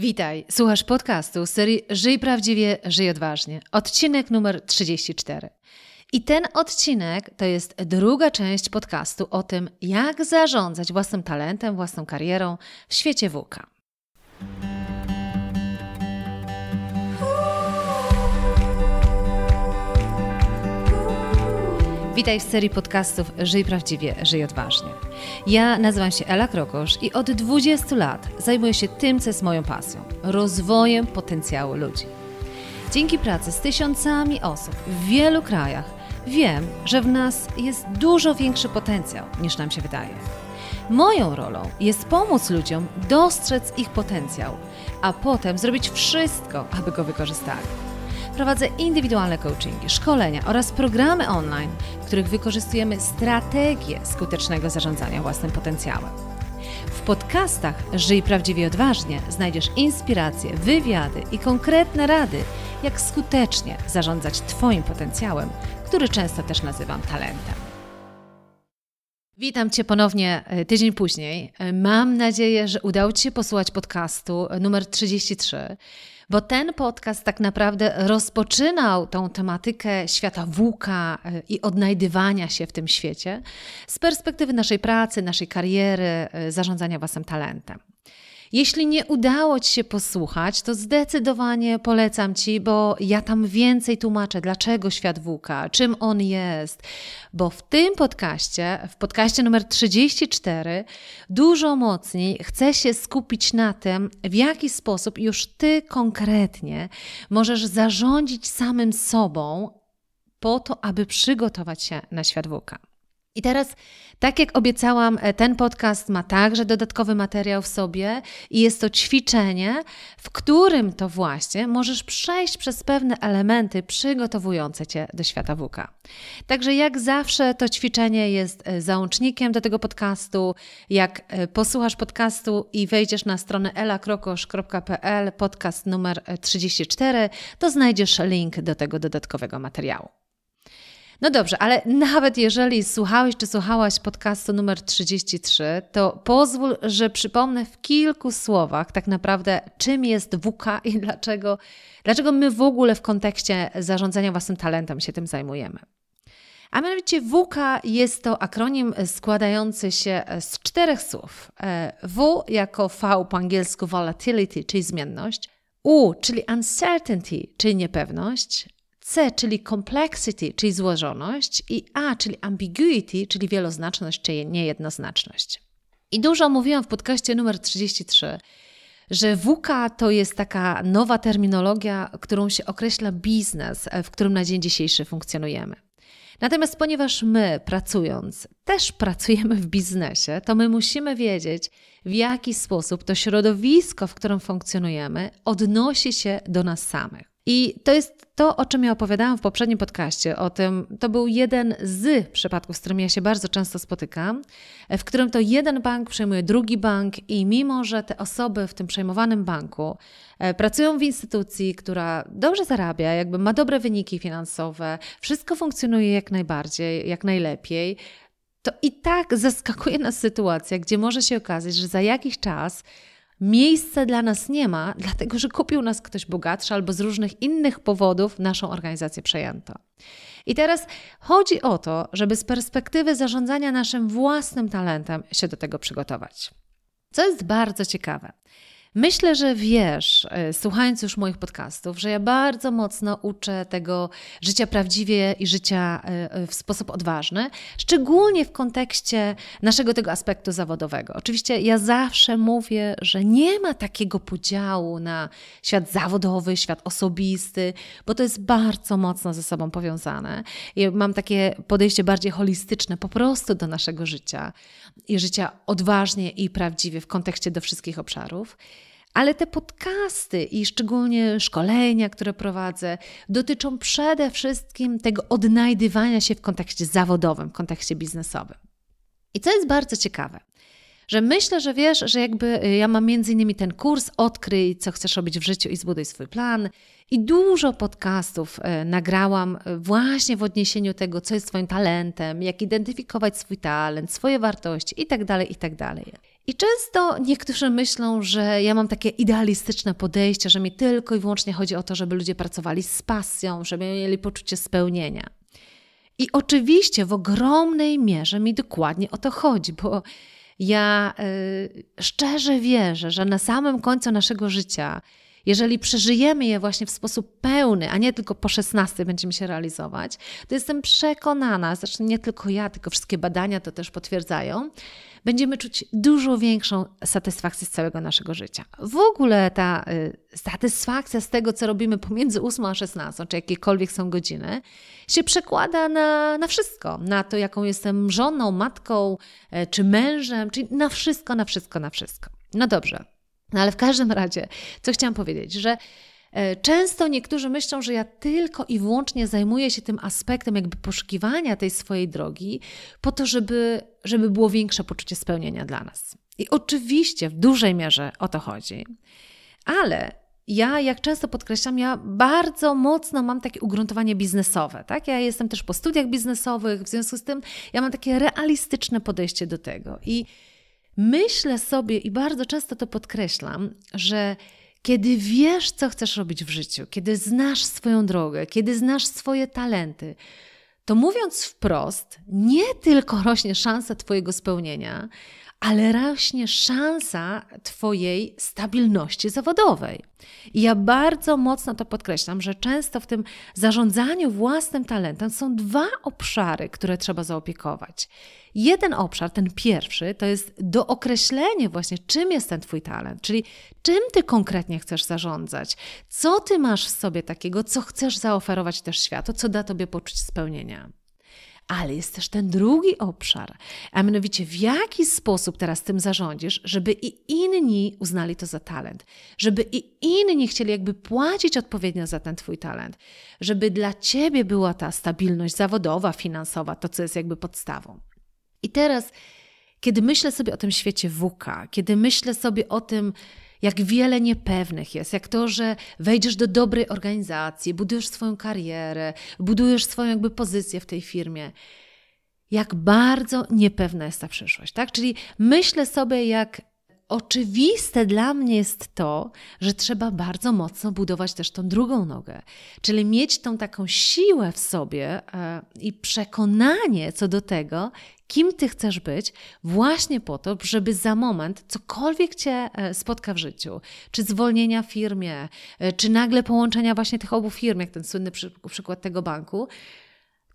Witaj, słuchasz podcastu serii Żyj prawdziwie, żyj odważnie, odcinek numer 34. I ten odcinek to jest druga część podcastu o tym, jak zarządzać własnym talentem, własną karierą w świecie WK. Witaj w serii podcastów Żyj prawdziwie, żyj odważnie. Ja nazywam się Ela Krokosz i od 20 lat zajmuję się tym, co jest moją pasją rozwojem potencjału ludzi. Dzięki pracy z tysiącami osób w wielu krajach wiem, że w nas jest dużo większy potencjał niż nam się wydaje. Moją rolą jest pomóc ludziom dostrzec ich potencjał, a potem zrobić wszystko, aby go wykorzystali prowadzę indywidualne coachingi, szkolenia oraz programy online, w których wykorzystujemy strategię skutecznego zarządzania własnym potencjałem. W podcastach Żyj Prawdziwie Odważnie znajdziesz inspiracje, wywiady i konkretne rady, jak skutecznie zarządzać Twoim potencjałem, który często też nazywam talentem. Witam Cię ponownie e, tydzień później. E, mam nadzieję, że udało Ci się posłuchać podcastu e, numer 33, bo ten podcast tak naprawdę rozpoczynał tą tematykę świata włóka i odnajdywania się w tym świecie z perspektywy naszej pracy, naszej kariery, zarządzania własnym talentem. Jeśli nie udało Ci się posłuchać, to zdecydowanie polecam Ci, bo ja tam więcej tłumaczę, dlaczego świat włóka, czym on jest. Bo w tym podcaście, w podcaście numer 34, dużo mocniej chcę się skupić na tym, w jaki sposób już Ty konkretnie możesz zarządzić samym sobą po to, aby przygotować się na świat włóka. I teraz, tak jak obiecałam, e, ten podcast ma także dodatkowy materiał w sobie i jest to ćwiczenie, w którym to właśnie możesz przejść przez pewne elementy przygotowujące cię do świata WK. Także, jak zawsze, to ćwiczenie jest e, załącznikiem do tego podcastu. Jak e, posłuchasz podcastu i wejdziesz na stronę elakrokosz.pl, podcast numer 34, to znajdziesz link do tego dodatkowego materiału. No dobrze, ale nawet jeżeli słuchałeś czy słuchałaś podcastu numer 33, to pozwól, że przypomnę w kilku słowach tak naprawdę, czym jest WK i dlaczego, dlaczego my w ogóle w kontekście zarządzania własnym talentem się tym zajmujemy. A mianowicie WK jest to akronim składający się z czterech słów. E, w jako V po angielsku volatility, czyli zmienność. U, czyli uncertainty, czyli niepewność. C, czyli complexity, czyli złożoność, i A, czyli ambiguity, czyli wieloznaczność, czy niejednoznaczność. I dużo mówiłam w podcaście numer 33, że WK to jest taka nowa terminologia, którą się określa biznes, e, w którym na dzień dzisiejszy funkcjonujemy. Natomiast ponieważ my pracując też pracujemy w biznesie, to my musimy wiedzieć, w jaki sposób to środowisko, w którym funkcjonujemy, odnosi się do nas samych. I to jest to, o czym ja opowiadałam w poprzednim podcaście, o tym, to był jeden z przypadków, z którymi ja się bardzo często spotykam, w którym to jeden bank przejmuje drugi bank i mimo, że te osoby w tym przejmowanym banku e, pracują w instytucji, która dobrze zarabia, jakby ma dobre wyniki finansowe, wszystko funkcjonuje jak najbardziej, jak najlepiej, to i tak zaskakuje nas sytuacja, gdzie może się okazać, że za jakiś czas Miejsca dla nas nie ma, dlatego że kupił nas ktoś bogatszy albo z różnych innych powodów naszą organizację przejęto. I teraz chodzi o to, żeby z perspektywy zarządzania naszym własnym talentem się do tego przygotować. Co jest bardzo ciekawe, Myślę, że wiesz, e, słuchając już moich podcastów, że ja bardzo mocno uczę tego życia prawdziwie i życia e, e, w sposób odważny, szczególnie w kontekście naszego tego aspektu zawodowego. Oczywiście ja zawsze mówię, że nie ma takiego podziału na świat zawodowy, świat osobisty, bo to jest bardzo mocno ze sobą powiązane. I mam takie podejście bardziej holistyczne po prostu do naszego życia i życia odważnie i prawdziwie w kontekście do wszystkich obszarów. Ale te podcasty i szczególnie szkolenia, które prowadzę, dotyczą przede wszystkim tego odnajdywania się w kontekście zawodowym, w kontekście biznesowym. I co jest bardzo ciekawe, że myślę, że wiesz, że jakby y, ja mam między innymi ten kurs Odkryj, co chcesz robić w życiu i zbuduj swój plan. I dużo podcastów y, nagrałam y, właśnie w odniesieniu tego, co jest Twoim talentem, jak identyfikować swój talent, swoje wartości itd., tak itd. Tak i często niektórzy myślą, że ja mam takie idealistyczne podejście, że mi tylko i wyłącznie chodzi o to, żeby ludzie pracowali z pasją, żeby mieli poczucie spełnienia. I oczywiście w ogromnej mierze mi dokładnie o to chodzi, bo ja y, szczerze wierzę, że na samym końcu naszego życia, jeżeli przeżyjemy je właśnie w sposób pełny, a nie tylko po 16 będziemy się realizować, to jestem przekonana, zresztą nie tylko ja, tylko wszystkie badania to też potwierdzają, będziemy czuć dużo większą satysfakcję z całego naszego życia. W ogóle ta y, satysfakcja z tego, co robimy pomiędzy 8 a 16, czy jakiekolwiek są godziny, się przekłada na, na wszystko. Na to, jaką jestem żoną, matką, e, czy mężem, czyli na wszystko, na wszystko, na wszystko. No dobrze. No ale w każdym razie, co chciałam powiedzieć, że E, często niektórzy myślą, że ja tylko i wyłącznie zajmuję się tym aspektem jakby poszukiwania tej swojej drogi po to, żeby, żeby było większe poczucie spełnienia dla nas. I oczywiście w dużej mierze o to chodzi. Ale ja, jak często podkreślam, ja bardzo mocno mam takie ugruntowanie biznesowe. Tak? Ja jestem też po studiach biznesowych, w związku z tym ja mam takie realistyczne podejście do tego. I myślę sobie, i bardzo często to podkreślam, że kiedy wiesz, co chcesz robić w życiu, kiedy znasz swoją drogę, kiedy znasz swoje talenty, to mówiąc wprost, nie tylko rośnie szansa Twojego spełnienia, ale rośnie szansa Twojej stabilności zawodowej. I ja bardzo mocno to podkreślam, że często w tym zarządzaniu własnym talentem są dwa obszary, które trzeba zaopiekować. Jeden obszar, ten pierwszy, to jest dookreślenie właśnie, czym jest ten Twój talent, czyli czym Ty konkretnie chcesz zarządzać, co Ty masz w sobie takiego, co chcesz zaoferować też światu, co da Tobie poczucie spełnienia. Ale jest też ten drugi obszar, a mianowicie w jaki sposób teraz tym zarządzisz, żeby i inni uznali to za talent, żeby i inni chcieli jakby płacić odpowiednio za ten Twój talent, żeby dla Ciebie była ta stabilność zawodowa, finansowa, to co jest jakby podstawą. I teraz, kiedy myślę sobie o tym świecie wuka, kiedy myślę sobie o tym, jak wiele niepewnych jest, jak to, że wejdziesz do dobrej organizacji, budujesz swoją karierę, budujesz swoją jakby pozycję w tej firmie. Jak bardzo niepewna jest ta przyszłość, tak? Czyli myślę sobie, jak oczywiste dla mnie jest to, że trzeba bardzo mocno budować też tą drugą nogę, czyli mieć tą taką siłę w sobie e, i przekonanie co do tego, kim ty chcesz być, właśnie po to, żeby za moment cokolwiek cię e, spotka w życiu, czy zwolnienia w firmie, e, czy nagle połączenia właśnie tych obu firm, jak ten słynny przykład tego banku,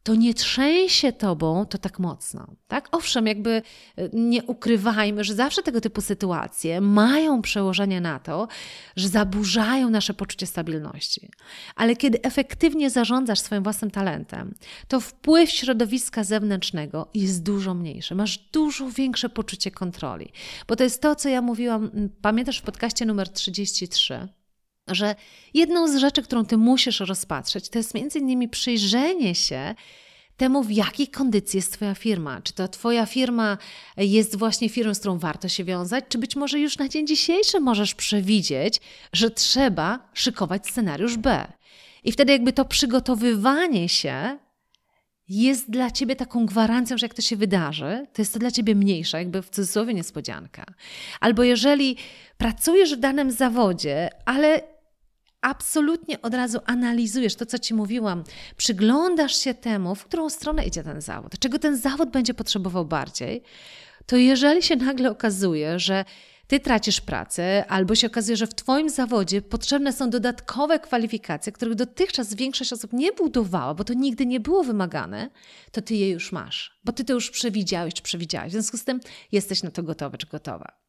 to nie trzęsie tobą to tak mocno. Tak? Owszem, jakby e, nie ukrywajmy, że zawsze tego typu sytuacje mają przełożenie na to, że zaburzają nasze poczucie stabilności. Ale kiedy efektywnie zarządzasz swoim własnym talentem, to wpływ środowiska zewnętrznego jest dużo mniejszy. Masz dużo większe poczucie kontroli. Bo to jest to, co ja mówiłam, pamiętasz w podcaście numer 33 że jedną z rzeczy, którą ty musisz rozpatrzeć, to jest między innymi przyjrzenie się temu, w jakiej kondycji jest Twoja firma. Czy to Twoja firma jest właśnie firmą, z którą warto się wiązać, czy być może już na dzień dzisiejszy możesz przewidzieć, że trzeba szykować scenariusz B. I wtedy jakby to przygotowywanie się jest dla ciebie taką gwarancją, że jak to się wydarzy, to jest to dla ciebie mniejsza, jakby w cudzysłowie niespodzianka. Albo jeżeli pracujesz w danym zawodzie, ale absolutnie od razu analizujesz to, co Ci mówiłam, przyglądasz się temu, w którą stronę idzie ten zawód, czego ten zawód będzie potrzebował bardziej, to jeżeli się nagle okazuje, że ty tracisz pracę, albo się okazuje, że w Twoim zawodzie potrzebne są dodatkowe kwalifikacje, których dotychczas większość osób nie budowała, bo to nigdy nie było wymagane, to Ty je już masz, bo Ty to już przewidziałeś czy przewidziałeś. W związku z tym jesteś na to gotowy czy gotowa.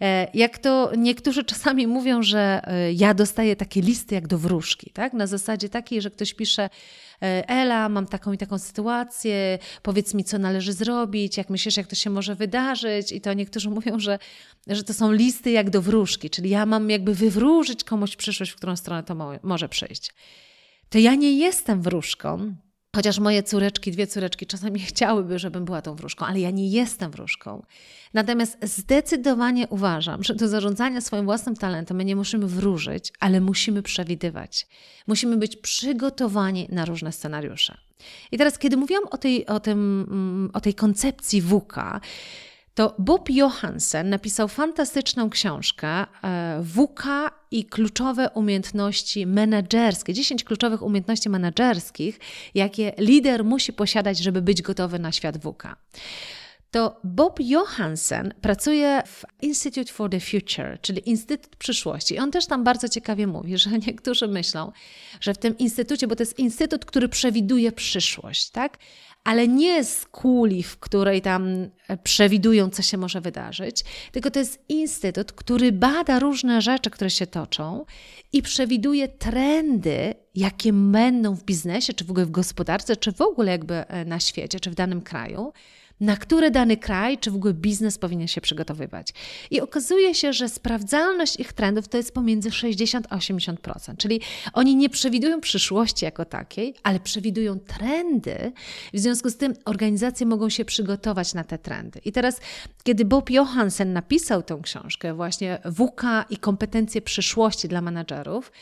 E, jak to niektórzy czasami mówią, że e, ja dostaję takie listy jak do wróżki, tak? na zasadzie takiej, że ktoś pisze: e, Ela, mam taką i taką sytuację, powiedz mi, co należy zrobić, jak myślisz, jak to się może wydarzyć. I to niektórzy mówią, że, że to są listy jak do wróżki, czyli ja mam jakby wywróżyć komuś przyszłość, w którą stronę to może przejść. To ja nie jestem wróżką, Chociaż moje córeczki, dwie córeczki czasami chciałyby, żebym była tą wróżką, ale ja nie jestem wróżką. Natomiast zdecydowanie uważam, że do zarządzania swoim własnym talentem my nie musimy wróżyć, ale musimy przewidywać. Musimy być przygotowani na różne scenariusze. I teraz, kiedy mówiłam o tej, o tym, mm, o tej koncepcji WUKA, to Bob Johansen napisał fantastyczną książkę e, WK i kluczowe umiejętności menedżerskie. 10 kluczowych umiejętności menedżerskich, jakie lider musi posiadać, żeby być gotowy na świat WK to Bob Johansen pracuje w Institute for the Future, czyli Instytut Przyszłości. I on też tam bardzo ciekawie mówi, że niektórzy myślą, że w tym instytucie, bo to jest instytut, który przewiduje przyszłość, tak? ale nie z kuli, w której tam e, przewidują, co się może wydarzyć, tylko to jest instytut, który bada różne rzeczy, które się toczą i przewiduje trendy, jakie będą w biznesie, czy w ogóle w gospodarce, czy w ogóle jakby e, na świecie, czy w danym kraju na które dany kraj czy w ogóle biznes powinien się przygotowywać. I okazuje się, że sprawdzalność ich trendów to jest pomiędzy 60 a 80%, czyli oni nie przewidują przyszłości jako takiej, ale przewidują trendy, w związku z tym organizacje mogą się przygotować na te trendy. I teraz, kiedy Bob Johansen napisał tę książkę, właśnie WK i kompetencje przyszłości dla menadżerów,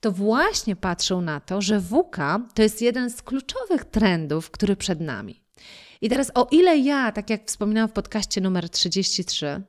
to właśnie patrzył na to, że WK to jest jeden z kluczowych trendów, który przed nami. I teraz, o ile ja, tak jak wspominałam w podcaście numer 33,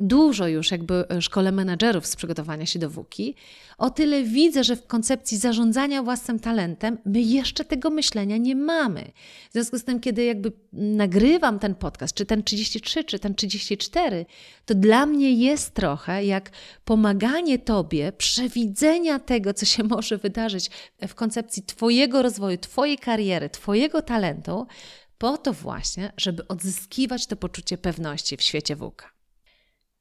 dużo już jakby e, szkole menadżerów z przygotowania się do WUKI, o tyle widzę, że w koncepcji zarządzania własnym talentem my jeszcze tego myślenia nie mamy. W związku z tym, kiedy jakby nagrywam ten podcast, czy ten 33, czy ten 34, to dla mnie jest trochę jak pomaganie Tobie przewidzenia tego, co się może wydarzyć w koncepcji Twojego rozwoju, Twojej kariery, Twojego talentu, po to właśnie, żeby odzyskiwać to poczucie pewności w świecie WUKA.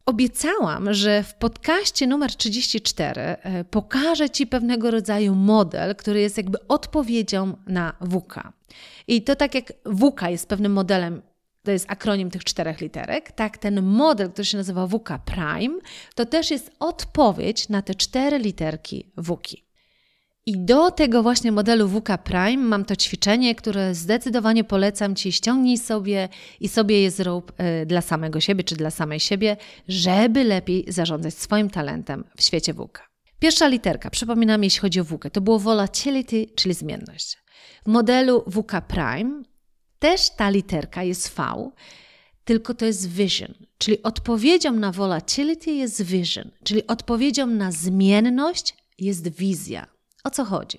Obiecałam, że w podcaście numer 34 e, pokażę Ci pewnego rodzaju model, który jest jakby odpowiedzią na WUKA. I to tak jak WUKA jest pewnym modelem, to jest akronim tych czterech literek, tak ten model, który się nazywa WUKA Prime, to też jest odpowiedź na te cztery literki WUKI. I do tego właśnie modelu WK Prime mam to ćwiczenie, które zdecydowanie polecam Ci. Ściągnij sobie i sobie je zrób e, dla samego siebie czy dla samej siebie, żeby lepiej zarządzać swoim talentem w świecie WK. Pierwsza literka, przypominam, jeśli chodzi o WK, to było volatility, czyli zmienność. W modelu WK Prime też ta literka jest V, tylko to jest vision. Czyli odpowiedzią na volatility jest vision, czyli odpowiedzią na zmienność jest wizja. O co chodzi?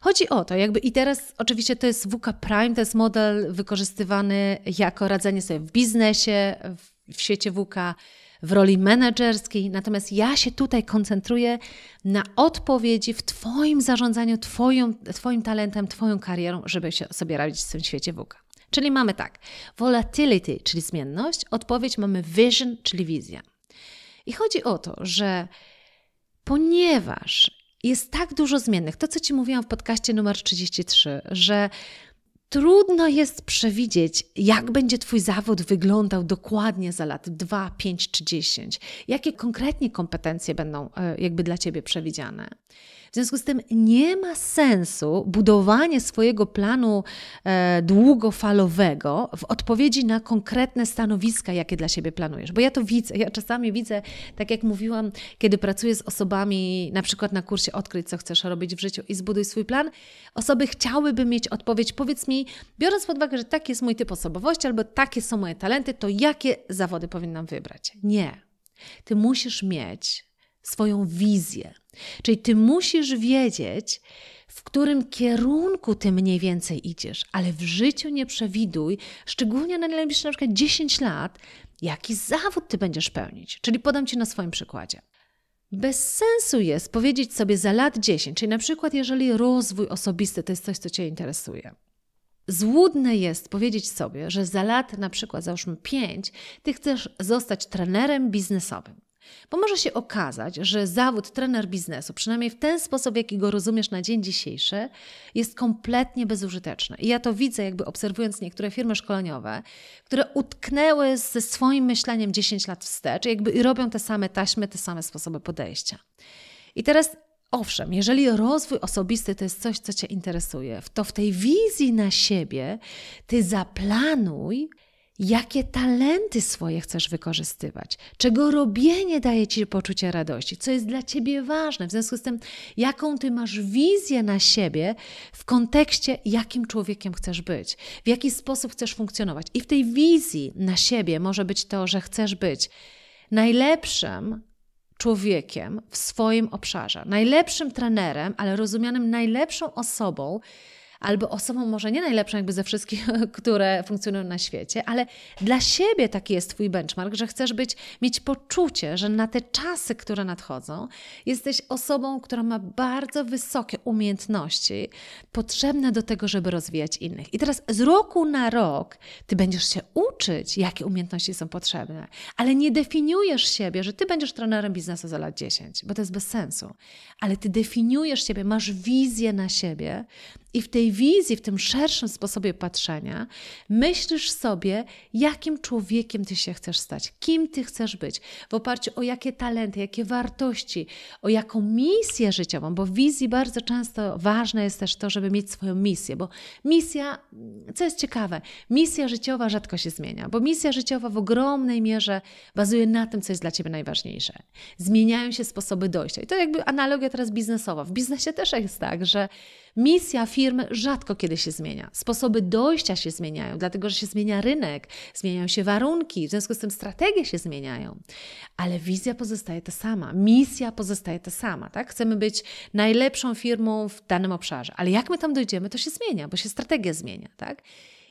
Chodzi o to, jakby i teraz oczywiście to jest WK Prime, to jest model wykorzystywany jako radzenie sobie w biznesie, w, w świecie WK, w roli menedżerskiej, natomiast ja się tutaj koncentruję na odpowiedzi w Twoim zarządzaniu, twoim, twoim talentem, Twoją karierą, żeby się sobie radzić w tym świecie WK. Czyli mamy tak, volatility, czyli zmienność, odpowiedź mamy vision, czyli wizja. I chodzi o to, że ponieważ jest tak dużo zmiennych. To, co Ci mówiłam w podcaście numer 33, że trudno jest przewidzieć, jak będzie Twój zawód wyglądał dokładnie za lat 2, 5 czy 10. Jakie konkretnie kompetencje będą e, jakby dla Ciebie przewidziane. W związku z tym nie ma sensu budowanie swojego planu e, długofalowego w odpowiedzi na konkretne stanowiska, jakie dla siebie planujesz. Bo ja to widzę, ja czasami widzę, tak jak mówiłam, kiedy pracuję z osobami, na przykład na kursie Odkryć, co chcesz robić w życiu i zbuduj swój plan, osoby chciałyby mieć odpowiedź, powiedz mi, biorąc pod uwagę, że taki jest mój typ osobowości albo takie są moje talenty, to jakie zawody powinnam wybrać? Nie. Ty musisz mieć swoją wizję. Czyli ty musisz wiedzieć, w którym kierunku ty mniej więcej idziesz, ale w życiu nie przewiduj, szczególnie na najbliższe na przykład 10 lat, jaki zawód ty będziesz pełnić. Czyli podam ci na swoim przykładzie. Bez sensu jest powiedzieć sobie za lat 10, czyli na przykład jeżeli rozwój osobisty to jest coś, co cię interesuje. Złudne jest powiedzieć sobie, że za lat na przykład załóżmy 5, ty chcesz zostać trenerem biznesowym. Bo może się okazać, że zawód trener biznesu, przynajmniej w ten sposób, jaki go rozumiesz na dzień dzisiejszy, jest kompletnie bezużyteczny. I ja to widzę, jakby obserwując niektóre firmy szkoleniowe, które utknęły ze swoim myśleniem 10 lat wstecz, jakby robią te same taśmy, te same sposoby podejścia. I teraz Owszem, jeżeli rozwój osobisty to jest coś, co Cię interesuje, to w tej wizji na siebie Ty zaplanuj jakie talenty swoje chcesz wykorzystywać, czego robienie daje ci poczucie radości, co jest dla ciebie ważne, w związku z tym, jaką ty masz wizję na siebie w kontekście, jakim człowiekiem chcesz być, w jaki sposób chcesz funkcjonować. I w tej wizji na siebie może być to, że chcesz być najlepszym człowiekiem w swoim obszarze, najlepszym trenerem, ale rozumianym najlepszą osobą, albo osobą może nie najlepszą jakby ze wszystkich, które funkcjonują na świecie, ale dla siebie taki jest Twój benchmark, że chcesz być, mieć poczucie, że na te czasy, które nadchodzą, jesteś osobą, która ma bardzo wysokie umiejętności potrzebne do tego, żeby rozwijać innych. I teraz z roku na rok Ty będziesz się uczyć, jakie umiejętności są potrzebne, ale nie definiujesz siebie, że Ty będziesz trenerem biznesu za lat 10, bo to jest bez sensu. Ale Ty definiujesz siebie, masz wizję na siebie i w tej wizji, w tym szerszym sposobie patrzenia, myślisz sobie, jakim człowiekiem ty się chcesz stać, kim ty chcesz być, w oparciu o jakie talenty, jakie wartości, o jaką misję życiową, bo w wizji bardzo często ważne jest też to, żeby mieć swoją misję, bo misja, co jest ciekawe, misja życiowa rzadko się zmienia, bo misja życiowa w ogromnej mierze bazuje na tym, co jest dla ciebie najważniejsze. Zmieniają się sposoby dojścia. I to jakby analogia teraz biznesowa. W biznesie też jest tak, że Misja firm rzadko kiedy się zmienia. Sposoby dojścia się zmieniają, dlatego że się zmienia rynek, zmieniają się warunki, w związku z tym strategie się zmieniają. Ale wizja pozostaje ta sama, misja pozostaje ta sama, tak? Chcemy być najlepszą firmą w danym obszarze, ale jak my tam dojdziemy, to się zmienia, bo się strategia zmienia, tak?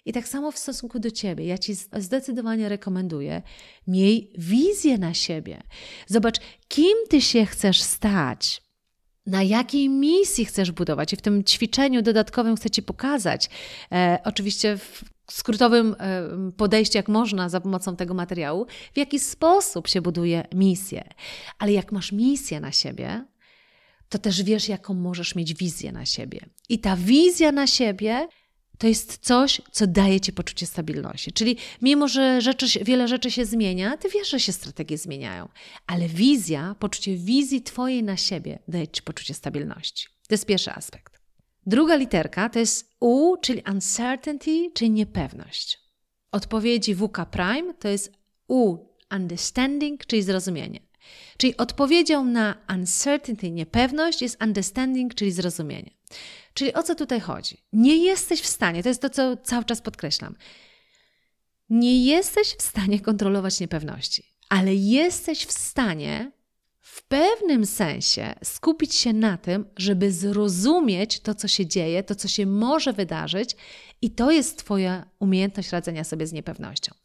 I tak samo w stosunku do ciebie, ja ci zdecydowanie rekomenduję, miej wizję na siebie. Zobacz, kim ty się chcesz stać na jakiej misji chcesz budować i w tym ćwiczeniu dodatkowym chcę Ci pokazać. E, oczywiście w skrótowym e, podejściu, jak można za pomocą tego materiału, w jaki sposób się buduje misję. Ale jak masz misję na siebie, to też wiesz, jaką możesz mieć wizję na siebie. I ta wizja na siebie to jest coś, co daje ci poczucie stabilności. Czyli mimo, że rzeczy, wiele rzeczy się zmienia, ty wiesz, że się strategie zmieniają, ale wizja, poczucie wizji twojej na siebie daje ci poczucie stabilności. To jest pierwszy aspekt. Druga literka to jest U, czyli uncertainty, czyli niepewność. Odpowiedzi WK Prime to jest U, understanding, czyli zrozumienie. Czyli odpowiedzią na uncertainty, niepewność jest understanding, czyli zrozumienie. Czyli o co tutaj chodzi? Nie jesteś w stanie, to jest to, co cały czas podkreślam, nie jesteś w stanie kontrolować niepewności, ale jesteś w stanie w pewnym sensie skupić się na tym, żeby zrozumieć to, co się dzieje, to, co się może wydarzyć, i to jest Twoja umiejętność radzenia sobie z niepewnością.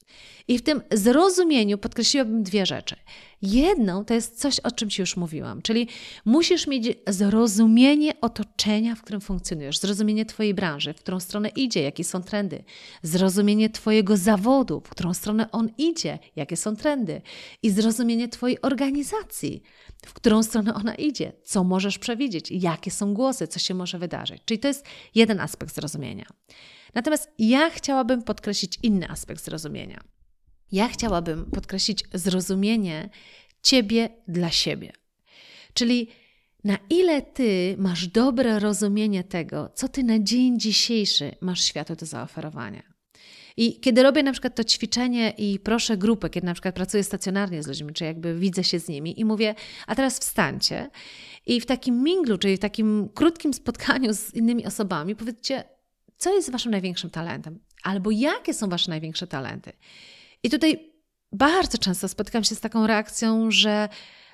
I w tym zrozumieniu podkreśliłabym dwie rzeczy. Jedną to jest coś, o czym Ci już mówiłam, czyli musisz mieć zrozumienie otoczenia, w którym funkcjonujesz, zrozumienie Twojej branży, w którą stronę idzie, jakie są trendy, zrozumienie Twojego zawodu, w którą stronę on idzie, jakie są trendy i zrozumienie Twojej organizacji, w którą stronę ona idzie, co możesz przewidzieć, jakie są głosy, co się może wydarzyć. Czyli to jest jeden aspekt zrozumienia. Natomiast ja chciałabym podkreślić inny aspekt zrozumienia. Ja chciałabym podkreślić zrozumienie ciebie dla siebie. Czyli na ile ty masz dobre rozumienie tego, co ty na dzień dzisiejszy masz światu do zaoferowania. I kiedy robię na przykład to ćwiczenie i proszę grupę, kiedy na przykład pracuję stacjonarnie z ludźmi, czy jakby widzę się z nimi i mówię, a teraz wstańcie i w takim minglu, czyli w takim krótkim spotkaniu z innymi osobami, powiedzcie, co jest waszym największym talentem, albo jakie są wasze największe talenty. I tutaj bardzo często spotykam się z taką reakcją, że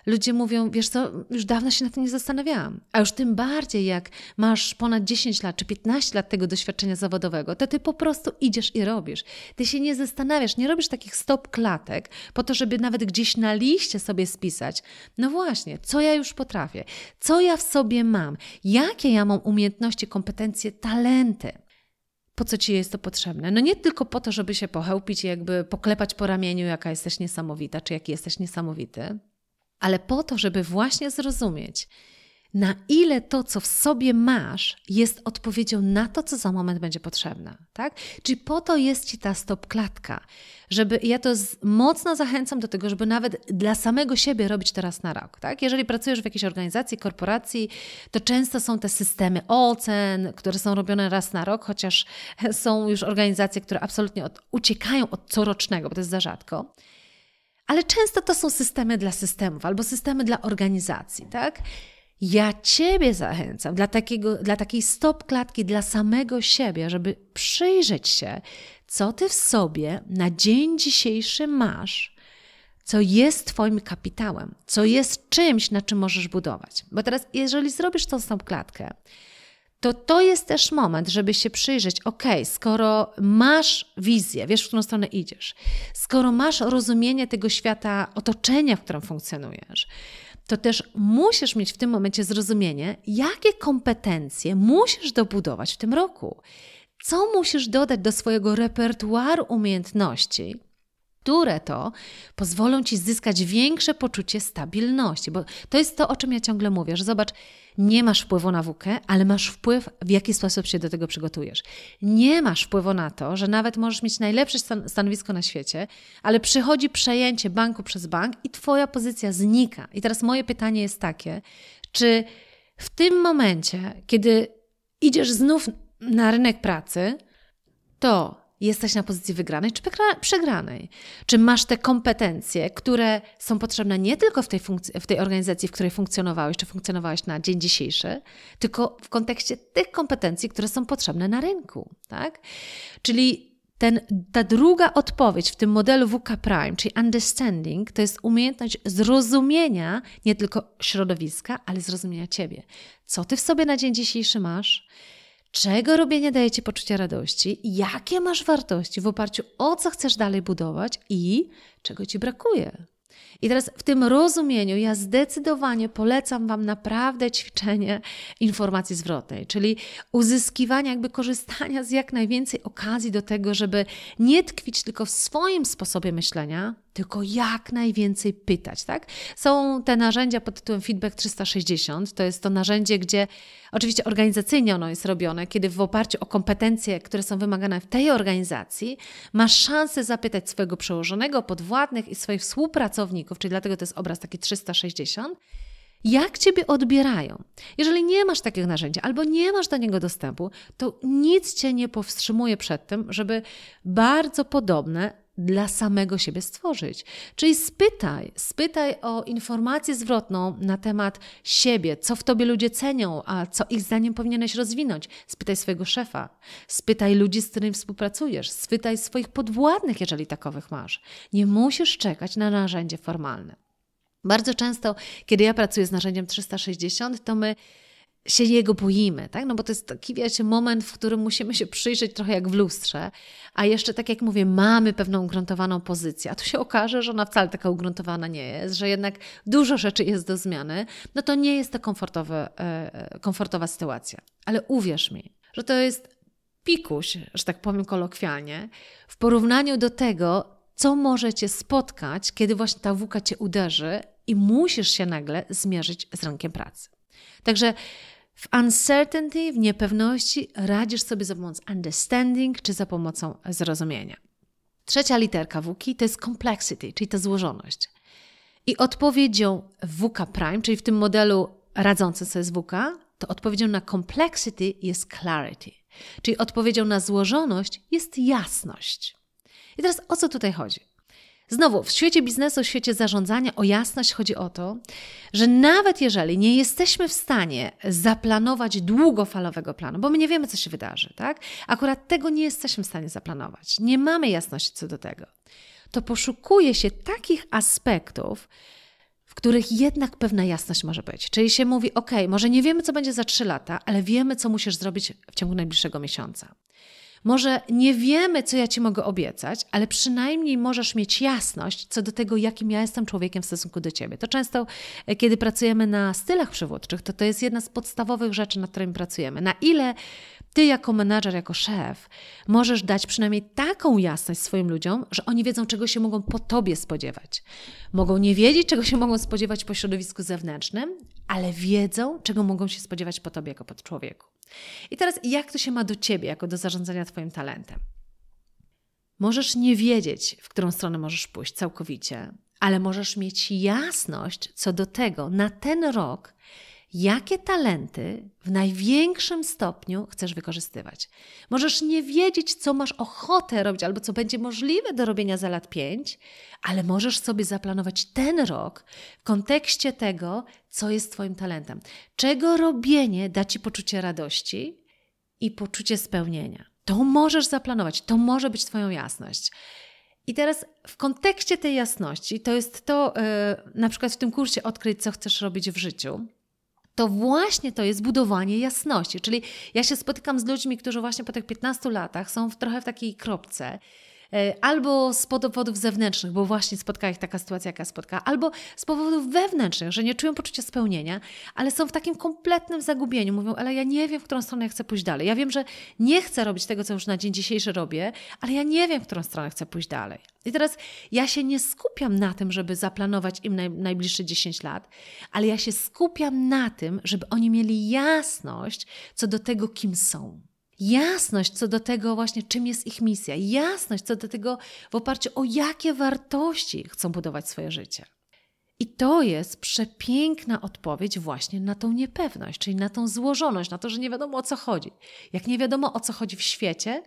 ludzie mówią, wiesz co, już dawno się na tym nie zastanawiałam. A już tym bardziej, jak masz ponad 10 lat czy 15 lat tego doświadczenia zawodowego, to ty po prostu idziesz i robisz. Ty się nie zastanawiasz, nie robisz takich stop klatek po to, żeby nawet gdzieś na liście sobie spisać. No właśnie, co ja już potrafię, co ja w sobie mam, jakie ja mam umiejętności, kompetencje, talenty po co ci jest to potrzebne? No nie tylko po to, żeby się pochełpić i jakby poklepać po ramieniu, jaka jesteś niesamowita, czy jaki jesteś niesamowity, ale po to, żeby właśnie zrozumieć, na ile to, co w sobie masz, jest odpowiedzią na to, co za moment będzie potrzebne. Tak? Czyli po to jest ci ta stopklatka, żeby ja to z, mocno zachęcam do tego, żeby nawet dla samego siebie robić teraz na rok. Tak? Jeżeli pracujesz w jakiejś organizacji, korporacji, to często są te systemy ocen, które są robione raz na rok, chociaż są już organizacje, które absolutnie od, uciekają od corocznego, bo to jest za rzadko. Ale często to są systemy dla systemów albo systemy dla organizacji, tak? Ja Ciebie zachęcam dla, takiego, dla takiej stop klatki, dla samego siebie, żeby przyjrzeć się, co Ty w sobie na dzień dzisiejszy masz, co jest Twoim kapitałem, co jest czymś, na czym możesz budować. Bo teraz, jeżeli zrobisz tą stop klatkę, to to jest też moment, żeby się przyjrzeć, ok, skoro masz wizję, wiesz, w którą stronę idziesz, skoro masz rozumienie tego świata, otoczenia, w którym funkcjonujesz, to też musisz mieć w tym momencie zrozumienie, jakie kompetencje musisz dobudować w tym roku. Co musisz dodać do swojego repertuaru umiejętności, które to pozwolą ci zyskać większe poczucie stabilności. Bo to jest to, o czym ja ciągle mówię, że zobacz, nie masz wpływu na włókę, ale masz wpływ, w jaki sposób się do tego przygotujesz. Nie masz wpływu na to, że nawet możesz mieć najlepsze stanowisko na świecie, ale przychodzi przejęcie banku przez bank i twoja pozycja znika. I teraz moje pytanie jest takie, czy w tym momencie, kiedy idziesz znów na rynek pracy, to jesteś na pozycji wygranej czy przegranej? Czy masz te kompetencje, które są potrzebne nie tylko w tej, w tej organizacji, w której funkcjonowałeś czy funkcjonowałeś na dzień dzisiejszy, tylko w kontekście tych kompetencji, które są potrzebne na rynku? Tak? Czyli ten, ta druga odpowiedź w tym modelu WK Prime, czyli understanding, to jest umiejętność zrozumienia nie tylko środowiska, ale zrozumienia ciebie. Co ty w sobie na dzień dzisiejszy masz? czego robienie daje Ci poczucie radości, jakie masz wartości, w oparciu o co chcesz dalej budować i czego Ci brakuje. I teraz w tym rozumieniu ja zdecydowanie polecam Wam naprawdę ćwiczenie informacji zwrotnej, czyli uzyskiwania, jakby korzystania z jak najwięcej okazji do tego, żeby nie tkwić tylko w swoim sposobie myślenia, tylko jak najwięcej pytać, tak? Są te narzędzia pod tytułem Feedback 360. To jest to narzędzie, gdzie oczywiście organizacyjnie ono jest robione, kiedy w oparciu o kompetencje, które są wymagane w tej organizacji, masz szansę zapytać swojego przełożonego, podwładnych i swoich współpracowników, czyli dlatego to jest obraz taki 360 jak ciebie odbierają. Jeżeli nie masz takiego narzędzia albo nie masz do niego dostępu, to nic cię nie powstrzymuje przed tym, żeby bardzo podobne dla samego siebie stworzyć. Czyli spytaj, spytaj o informację zwrotną na temat siebie, co w tobie ludzie cenią, a co ich zdaniem powinieneś rozwinąć. Spytaj swojego szefa, spytaj ludzi, z którymi współpracujesz, spytaj swoich podwładnych, jeżeli takowych masz. Nie musisz czekać na narzędzie formalne. Bardzo często, kiedy ja pracuję z narzędziem 360, to my się jego boimy, tak? No bo to jest taki, wiecie, moment, w którym musimy się przyjrzeć trochę jak w lustrze, a jeszcze, tak jak mówię, mamy pewną ugruntowaną pozycję, a tu się okaże, że ona wcale taka ugruntowana nie jest, że jednak dużo rzeczy jest do zmiany, no to nie jest to komfortowe, e, komfortowa sytuacja. Ale uwierz mi, że to jest pikuś, że tak powiem kolokwialnie, w porównaniu do tego, co może Cię spotkać, kiedy właśnie ta włóka Cię uderzy i musisz się nagle zmierzyć z rynkiem pracy. Także w uncertainty, w niepewności radzisz sobie za pomocą understanding czy za pomocą zrozumienia. Trzecia literka WK to jest complexity, czyli ta złożoność. I odpowiedzią WK prime, czyli w tym modelu radzącym sobie z WK, to odpowiedzią na complexity jest clarity. Czyli odpowiedzią na złożoność jest jasność. I teraz o co tutaj chodzi? Znowu, w świecie biznesu, w świecie zarządzania o jasność chodzi o to, że nawet jeżeli nie jesteśmy w stanie zaplanować długofalowego planu, bo my nie wiemy, co się wydarzy, tak? Akurat tego nie jesteśmy w stanie zaplanować, nie mamy jasności co do tego, to poszukuje się takich aspektów, w których jednak pewna jasność może być. Czyli się mówi, ok, może nie wiemy, co będzie za trzy lata, ale wiemy, co musisz zrobić w ciągu najbliższego miesiąca. Może nie wiemy, co ja ci mogę obiecać, ale przynajmniej możesz mieć jasność co do tego, jakim ja jestem człowiekiem w stosunku do ciebie. To często, e, kiedy pracujemy na stylach przywódczych, to to jest jedna z podstawowych rzeczy, nad którymi pracujemy. Na ile ty jako menadżer, jako szef, możesz dać przynajmniej taką jasność swoim ludziom, że oni wiedzą, czego się mogą po tobie spodziewać. Mogą nie wiedzieć, czego się mogą spodziewać po środowisku zewnętrznym, ale wiedzą, czego mogą się spodziewać po tobie jako pod człowieku. I teraz, jak to się ma do ciebie, jako do zarządzania Twoim talentem? Możesz nie wiedzieć, w którą stronę możesz pójść całkowicie, ale możesz mieć jasność co do tego na ten rok, jakie talenty w największym stopniu chcesz wykorzystywać. Możesz nie wiedzieć, co masz ochotę robić albo co będzie możliwe do robienia za lat 5, ale możesz sobie zaplanować ten rok w kontekście tego, co jest Twoim talentem. Czego robienie da Ci poczucie radości i poczucie spełnienia. To możesz zaplanować, to może być Twoją jasność. I teraz w kontekście tej jasności, to jest to, yy, na przykład w tym kursie Odkryć, co chcesz robić w życiu, to właśnie to jest budowanie jasności. Czyli ja się spotykam z ludźmi, którzy właśnie po tych 15 latach są w, trochę w takiej kropce E, albo z powodów zewnętrznych, bo właśnie spotka ich taka sytuacja, jaka spotka, albo z powodów wewnętrznych, że nie czują poczucia spełnienia, ale są w takim kompletnym zagubieniu. Mówią, ale ja nie wiem, w którą stronę ja chcę pójść dalej. Ja wiem, że nie chcę robić tego, co już na dzień dzisiejszy robię, ale ja nie wiem, w którą stronę chcę pójść dalej. I teraz ja się nie skupiam na tym, żeby zaplanować im najbliższe 10 lat, ale ja się skupiam na tym, żeby oni mieli jasność co do tego, kim są jasność co do tego właśnie, czym jest ich misja, jasność co do tego, w oparciu o jakie wartości chcą budować swoje życie. I to jest przepiękna odpowiedź właśnie na tą niepewność, czyli na tą złożoność, na to, że nie wiadomo o co chodzi. Jak nie wiadomo o co chodzi w świecie,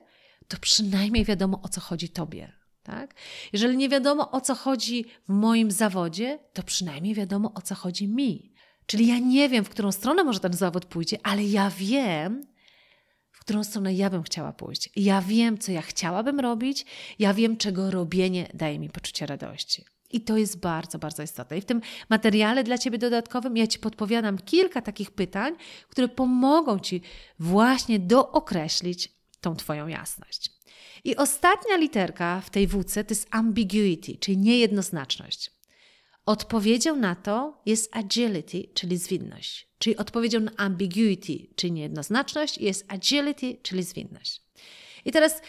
to przynajmniej wiadomo o co chodzi tobie. Tak? Jeżeli nie wiadomo o co chodzi w moim zawodzie, to przynajmniej wiadomo o co chodzi mi. Czyli ja nie wiem, w którą stronę może ten zawód pójdzie, ale ja wiem, którą stronę ja bym chciała pójść. Ja wiem, co ja chciałabym robić, ja wiem, czego robienie daje mi poczucie radości. I to jest bardzo, bardzo istotne. I w tym materiale dla Ciebie dodatkowym ja Ci podpowiadam kilka takich pytań, które pomogą Ci właśnie dookreślić tą Twoją jasność. I ostatnia literka w tej wódce to jest ambiguity, czyli niejednoznaczność. Odpowiedzią na to jest agility, czyli zwinność. Czyli odpowiedzią na ambiguity, czyli niejednoznaczność, jest agility, czyli zwinność. I teraz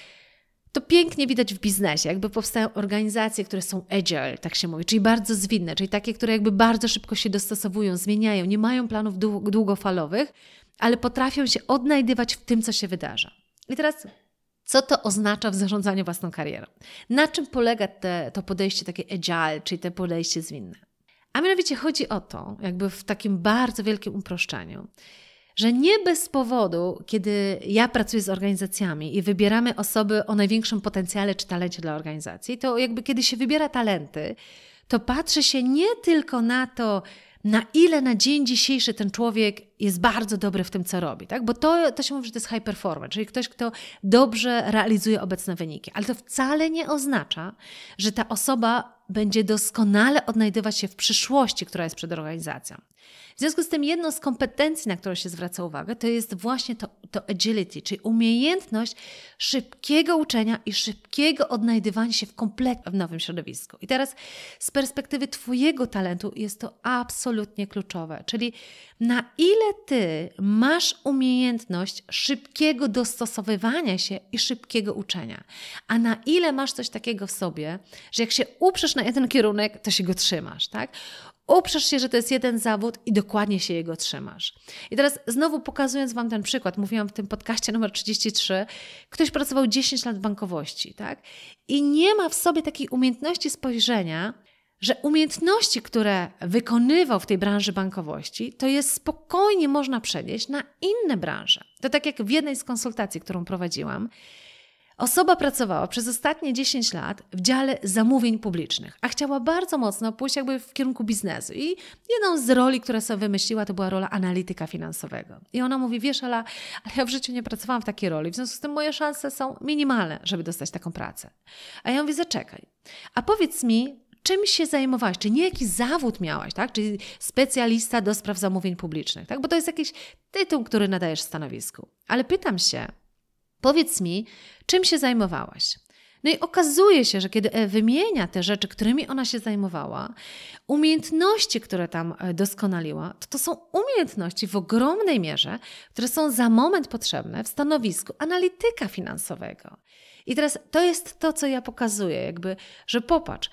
to pięknie widać w biznesie, jakby powstają organizacje, które są agile, tak się mówi, czyli bardzo zwinne, czyli takie, które jakby bardzo szybko się dostosowują, zmieniają, nie mają planów długofalowych, ale potrafią się odnajdywać w tym, co się wydarza. I teraz co to oznacza w zarządzaniu własną karierą. Na czym polega te, to podejście takie agile, czyli te podejście zwinne? A mianowicie chodzi o to, jakby w takim bardzo wielkim uproszczeniu, że nie bez powodu, kiedy ja pracuję z organizacjami i wybieramy osoby o największym potencjale czy talencie dla organizacji, to jakby kiedy się wybiera talenty, to patrzy się nie tylko na to, na ile na dzień dzisiejszy ten człowiek jest bardzo dobry w tym, co robi, tak? Bo to, to się mówi, że to jest high performance, czyli ktoś, kto dobrze realizuje obecne wyniki. Ale to wcale nie oznacza, że ta osoba będzie doskonale odnajdywać się w przyszłości, która jest przed organizacją. W związku z tym jedną z kompetencji, na którą się zwraca uwagę, to jest właśnie to, to agility, czyli umiejętność szybkiego uczenia i szybkiego odnajdywania się w kompletnie w nowym środowisku. I teraz z perspektywy Twojego talentu jest to absolutnie kluczowe, czyli na ile ile ty masz umiejętność szybkiego dostosowywania się i szybkiego uczenia, a na ile masz coś takiego w sobie, że jak się uprzesz na jeden kierunek, to się go trzymasz, tak? Uprzesz się, że to jest jeden zawód i dokładnie się jego trzymasz. I teraz znowu pokazując Wam ten przykład, mówiłam w tym podcaście numer 33, ktoś pracował 10 lat w bankowości, tak? I nie ma w sobie takiej umiejętności spojrzenia, że umiejętności, które wykonywał w tej branży bankowości, to jest spokojnie można przenieść na inne branże. To tak jak w jednej z konsultacji, którą prowadziłam, Osoba pracowała przez ostatnie 10 lat w dziale zamówień publicznych, a chciała bardzo mocno pójść jakby w kierunku biznesu. I jedną z roli, które sobie wymyśliła, to była rola analityka finansowego. I ona mówi, wiesz, Ala, ale ja w życiu nie pracowałam w takiej roli, w związku z tym moje szanse są minimalne, żeby dostać taką pracę. A ja mówię, zaczekaj. A powiedz mi, czym się zajmowałaś, czy nie jakiś zawód miałaś, tak? Czyli specjalista do spraw zamówień publicznych, tak? Bo to jest jakiś tytuł, który nadajesz stanowisku. Ale pytam się, powiedz mi, czym się zajmowałaś? No i okazuje się, że kiedy e wymienia te rzeczy, którymi ona się zajmowała, umiejętności, które tam e, doskonaliła, to to są umiejętności w ogromnej mierze, które są za moment potrzebne w stanowisku analityka finansowego. I teraz to jest to, co ja pokazuję, jakby, że popatrz,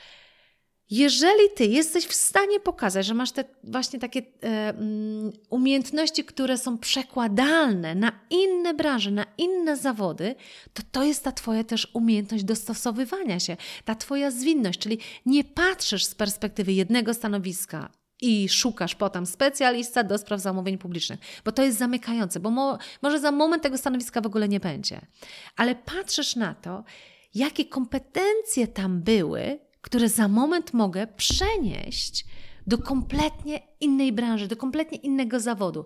jeżeli ty jesteś w stanie pokazać, że masz te właśnie takie e, mm, umiejętności, które są przekładalne na inne branże, na inne zawody, to to jest ta twoja też umiejętność dostosowywania się, ta twoja zwinność, czyli nie patrzysz z perspektywy jednego stanowiska i szukasz potem specjalista do spraw zamówień publicznych, bo to jest zamykające, bo mo może za moment tego stanowiska w ogóle nie będzie. Ale patrzysz na to, jakie kompetencje tam były, które za moment mogę przenieść do kompletnie innej branży, do kompletnie innego zawodu.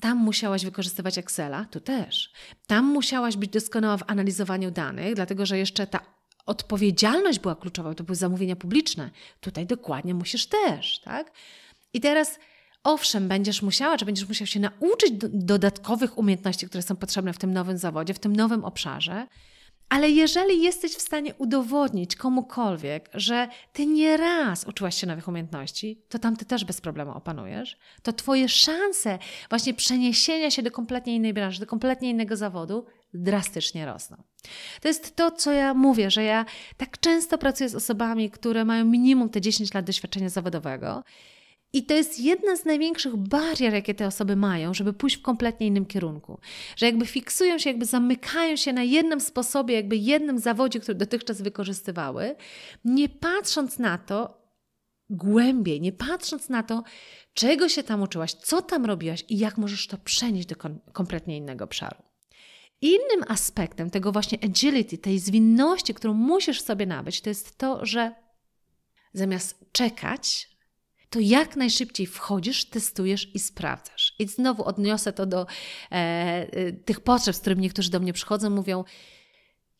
Tam musiałaś wykorzystywać Excela, tu też. Tam musiałaś być doskonała w analizowaniu danych, dlatego że jeszcze ta odpowiedzialność była kluczowa, to były zamówienia publiczne. Tutaj dokładnie musisz też, tak? I teraz owszem, będziesz musiała, czy będziesz musiał się nauczyć dodatkowych umiejętności, które są potrzebne w tym nowym zawodzie, w tym nowym obszarze, ale jeżeli jesteś w stanie udowodnić komukolwiek, że ty nie raz uczyłaś się nowych umiejętności, to tam ty też bez problemu opanujesz, to twoje szanse właśnie przeniesienia się do kompletnie innej branży, do kompletnie innego zawodu drastycznie rosną. To jest to, co ja mówię, że ja tak często pracuję z osobami, które mają minimum te 10 lat doświadczenia zawodowego i to jest jedna z największych barier, jakie te osoby mają, żeby pójść w kompletnie innym kierunku. Że jakby fiksują się, jakby zamykają się na jednym sposobie, jakby jednym zawodzie, który dotychczas wykorzystywały, nie patrząc na to głębiej, nie patrząc na to, czego się tam uczyłaś, co tam robiłaś i jak możesz to przenieść do kompletnie innego obszaru. Innym aspektem tego właśnie agility, tej zwinności, którą musisz sobie nabyć, to jest to, że zamiast czekać, to jak najszybciej wchodzisz, testujesz i sprawdzasz. I znowu odniosę to do e, e, tych potrzeb, z którymi niektórzy do mnie przychodzą, mówią: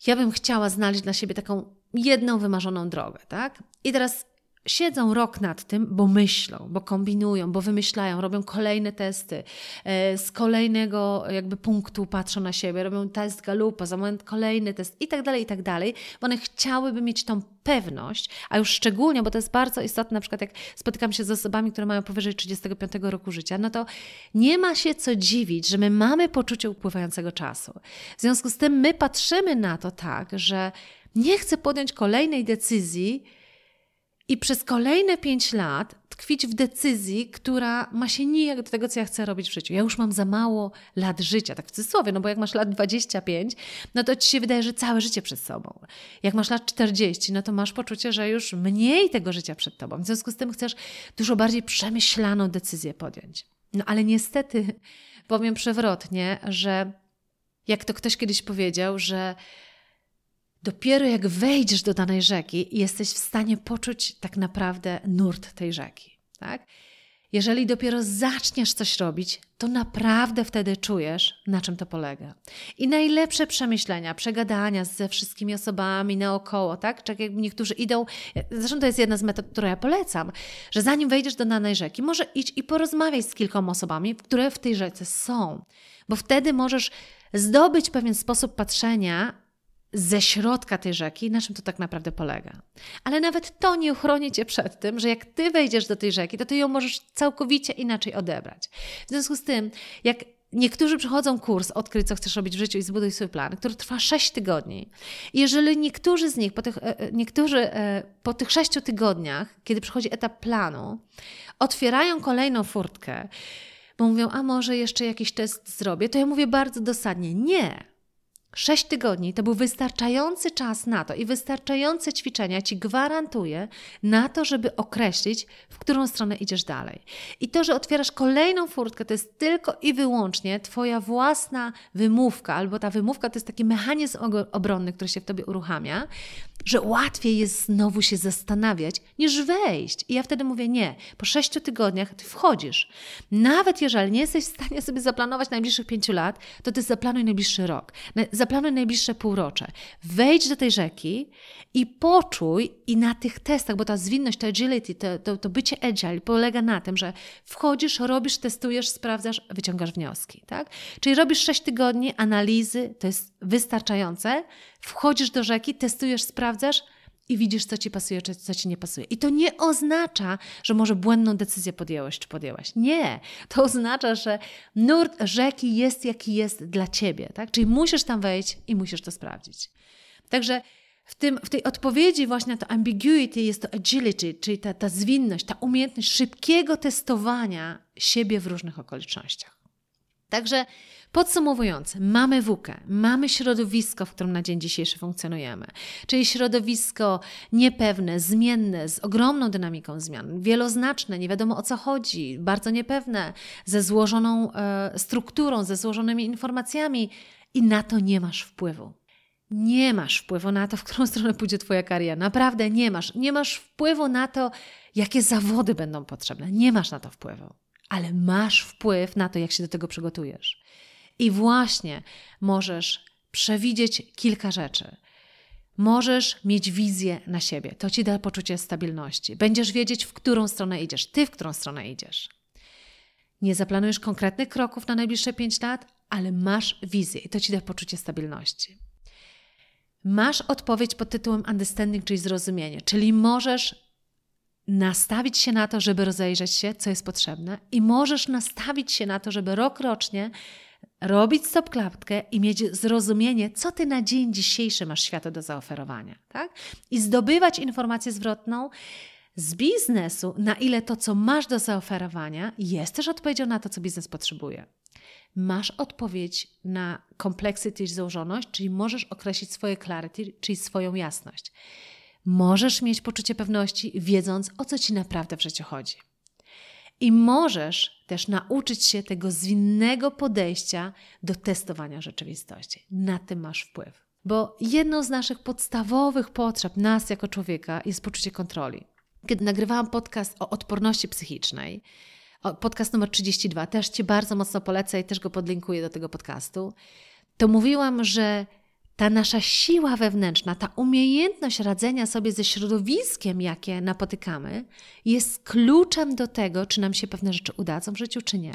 Ja bym chciała znaleźć dla siebie taką jedną wymarzoną drogę, tak? I teraz siedzą rok nad tym, bo myślą, bo kombinują, bo wymyślają, robią kolejne testy, e, z kolejnego jakby punktu patrzą na siebie, robią test galupa, za moment kolejny test i tak dalej, i tak dalej, bo one chciałyby mieć tą pewność, a już szczególnie, bo to jest bardzo istotne, na przykład jak spotykam się z osobami, które mają powyżej 35 roku życia, no to nie ma się co dziwić, że my mamy poczucie upływającego czasu. W związku z tym my patrzymy na to tak, że nie chcę podjąć kolejnej decyzji, i przez kolejne pięć lat tkwić w decyzji, która ma się nijak do tego, co ja chcę robić w życiu. Ja już mam za mało lat życia, tak w cudzysłowie, no bo jak masz lat 25, no to ci się wydaje, że całe życie przed sobą. Jak masz lat 40, no to masz poczucie, że już mniej tego życia przed tobą. W związku z tym chcesz dużo bardziej przemyślaną decyzję podjąć. No ale niestety powiem przewrotnie, że jak to ktoś kiedyś powiedział, że Dopiero jak wejdziesz do danej rzeki, jesteś w stanie poczuć tak naprawdę nurt tej rzeki. Tak? Jeżeli dopiero zaczniesz coś robić, to naprawdę wtedy czujesz, na czym to polega. I najlepsze przemyślenia, przegadania ze wszystkimi osobami naokoło, tak? czekaj, tak jak niektórzy idą, zresztą to jest jedna z metod, które ja polecam, że zanim wejdziesz do danej rzeki, może iść i porozmawiać z kilkoma osobami, które w tej rzece są, bo wtedy możesz zdobyć pewien sposób patrzenia ze środka tej rzeki, na czym to tak naprawdę polega. Ale nawet to nie uchroni cię przed tym, że jak ty wejdziesz do tej rzeki, to ty ją możesz całkowicie inaczej odebrać. W związku z tym, jak Niektórzy przychodzą kurs Odkryć, co chcesz robić w życiu i zbuduj swój plan, który trwa 6 tygodni. Jeżeli niektórzy z nich, po tych, e, e, niektórzy e, po tych sześciu tygodniach, kiedy przychodzi etap planu, otwierają kolejną furtkę, bo mówią, a może jeszcze jakiś test zrobię, to ja mówię bardzo dosadnie, nie. Sześć tygodni to był wystarczający czas na to i wystarczające ćwiczenia ci gwarantuje na to, żeby określić, w którą stronę idziesz dalej. I to, że otwierasz kolejną furtkę, to jest tylko i wyłącznie Twoja własna wymówka, albo ta wymówka to jest taki mechanizm obronny, który się w Tobie uruchamia, że łatwiej jest znowu się zastanawiać niż wejść. I ja wtedy mówię: Nie, po sześciu tygodniach ty wchodzisz. Nawet jeżeli nie jesteś w stanie sobie zaplanować najbliższych pięciu lat, to ty zaplanuj najbliższy rok zaplanuj najbliższe półrocze. Wejdź do tej rzeki i poczuj i na tych testach, bo ta zwinność, to agility, to, to, to bycie agile polega na tym, że wchodzisz, robisz, testujesz, sprawdzasz, wyciągasz wnioski. Tak? Czyli robisz 6 tygodni analizy, to jest wystarczające, wchodzisz do rzeki, testujesz, sprawdzasz, i widzisz, co ci pasuje, co ci nie pasuje. I to nie oznacza, że może błędną decyzję podjęłeś, czy podjęłaś. Nie. To oznacza, że nurt rzeki jest, jaki jest dla ciebie, tak? Czyli musisz tam wejść i musisz to sprawdzić. Także w, tym, w tej odpowiedzi właśnie na to ambiguity jest to agility, czyli ta, ta zwinność, ta umiejętność szybkiego testowania siebie w różnych okolicznościach. Także podsumowując, mamy WUKE, mamy środowisko, w którym na dzień dzisiejszy funkcjonujemy, czyli środowisko niepewne, zmienne, z ogromną dynamiką zmian, wieloznaczne, nie wiadomo o co chodzi, bardzo niepewne, ze złożoną e, strukturą, ze złożonymi informacjami i na to nie masz wpływu. Nie masz wpływu na to, w którą stronę pójdzie Twoja kariera. Naprawdę nie masz. Nie masz wpływu na to, jakie zawody będą potrzebne. Nie masz na to wpływu ale masz wpływ na to, jak się do tego przygotujesz. I właśnie możesz przewidzieć kilka rzeczy. Możesz mieć wizję na siebie. To ci da poczucie stabilności. Będziesz wiedzieć, w którą stronę idziesz, ty w którą stronę idziesz. Nie zaplanujesz konkretnych kroków na najbliższe 5 lat, ale masz wizję i to ci da poczucie stabilności. Masz odpowiedź pod tytułem Understanding, czyli zrozumienie, czyli możesz nastawić się na to, żeby rozejrzeć się, co jest potrzebne, i możesz nastawić się na to, żeby rok rocznie robić stop klatkę i mieć zrozumienie, co ty na dzień dzisiejszy masz światu do zaoferowania, tak? I zdobywać informację zwrotną z biznesu, na ile to, co masz do zaoferowania, jest też odpowiedzią na to, co biznes potrzebuje. Masz odpowiedź na complexity, złożoność, czyli możesz określić swoje clarity, czyli swoją jasność możesz mieć poczucie pewności, wiedząc o co ci naprawdę w życiu chodzi. I możesz też nauczyć się tego zwinnego podejścia do testowania rzeczywistości. Na tym masz wpływ. Bo jedną z naszych podstawowych potrzeb nas jako człowieka jest poczucie kontroli. Kiedy nagrywałam podcast o odporności psychicznej, podcast numer 32, też Ci bardzo mocno polecę i też go podlinkuję do tego podcastu, to mówiłam, że ta nasza siła wewnętrzna, ta umiejętność radzenia sobie ze środowiskiem, jakie napotykamy, jest kluczem do tego, czy nam się pewne rzeczy udadzą w życiu, czy nie.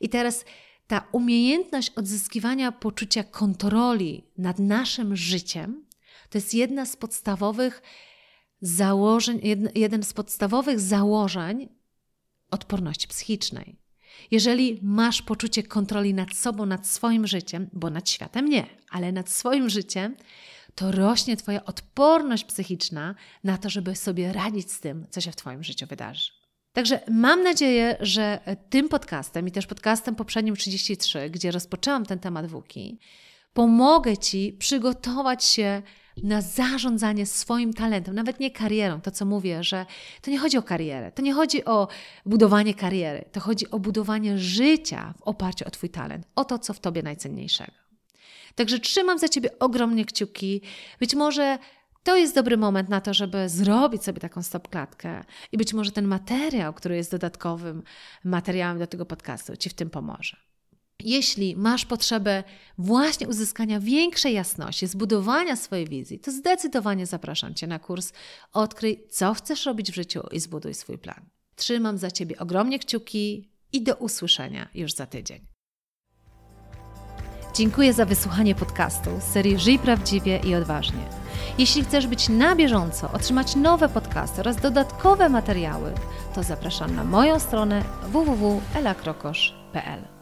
I teraz ta umiejętność odzyskiwania poczucia kontroli nad naszym życiem to jest jedna z podstawowych założeń, jeden z podstawowych założeń odporności psychicznej. Jeżeli masz poczucie kontroli nad sobą, nad swoim życiem, bo nad światem nie, ale nad swoim życiem, to rośnie Twoja odporność psychiczna na to, żeby sobie radzić z tym, co się w Twoim życiu wydarzy. Także mam nadzieję, że e, tym podcastem i też podcastem poprzednim 33, gdzie rozpoczęłam ten temat WUKI, pomogę Ci przygotować się na zarządzanie swoim talentem, nawet nie karierą. To, co mówię, że to nie chodzi o karierę, to nie chodzi o budowanie kariery, to chodzi o budowanie życia w oparciu o Twój talent, o to, co w Tobie najcenniejszego. Także trzymam za Ciebie ogromnie kciuki. Być może to jest dobry moment na to, żeby zrobić sobie taką stopklatkę i być może ten materiał, który jest dodatkowym materiałem do tego podcastu, Ci w tym pomoże. Jeśli masz potrzebę właśnie uzyskania większej jasności, zbudowania swojej wizji, to zdecydowanie zapraszam Cię na kurs Odkryj, co chcesz robić w życiu i zbuduj swój plan. Trzymam za Ciebie ogromnie kciuki i do usłyszenia już za tydzień. Dziękuję za wysłuchanie podcastu serii Żyj prawdziwie i odważnie. Jeśli chcesz być na bieżąco, otrzymać nowe podcasty oraz dodatkowe materiały, to zapraszam na moją stronę www.elakrokosz.pl.